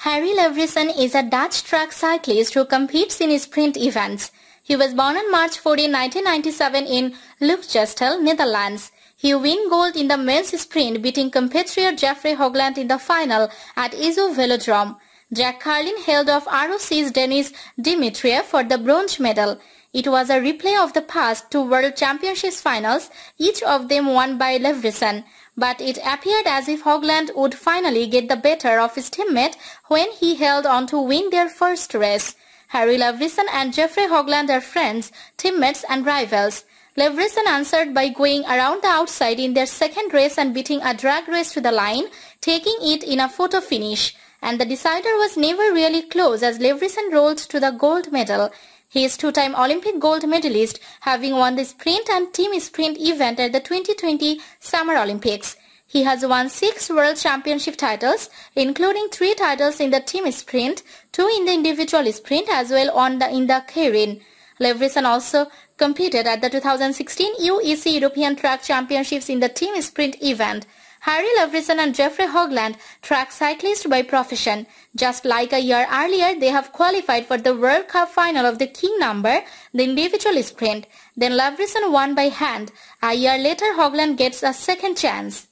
Harry Leverison is a Dutch track cyclist who competes in sprint events. He was born on March 14, 1997 in Luchestel, Netherlands. He won gold in the men's sprint beating compatriot Jeffrey Hogland in the final at Izo Velodrome. Jack Carlin held off ROC's Denis Dimitriev for the bronze medal. It was a replay of the past two World Championships finals, each of them won by Leverison but it appeared as if Hogland would finally get the better of his teammate when he held on to win their first race. Harry Levrison and Jeffrey Hogland are friends, teammates and rivals. Levrison answered by going around the outside in their second race and beating a drag race to the line, taking it in a photo finish. And the decider was never really close as Levrison rolled to the gold medal. He is two-time Olympic gold medalist, having won the sprint and team sprint event at the 2020 Summer Olympics. He has won six world championship titles, including three titles in the team sprint, two in the individual sprint as well on the, in the Kirin. Leverison also competed at the 2016 UEC European Track Championships in the team sprint event. Harry Leverison and Jeffrey Hogland, track cyclists by profession. Just like a year earlier, they have qualified for the World Cup final of the King number, the individual sprint. Then Leverison won by hand. A year later, Hogland gets a second chance.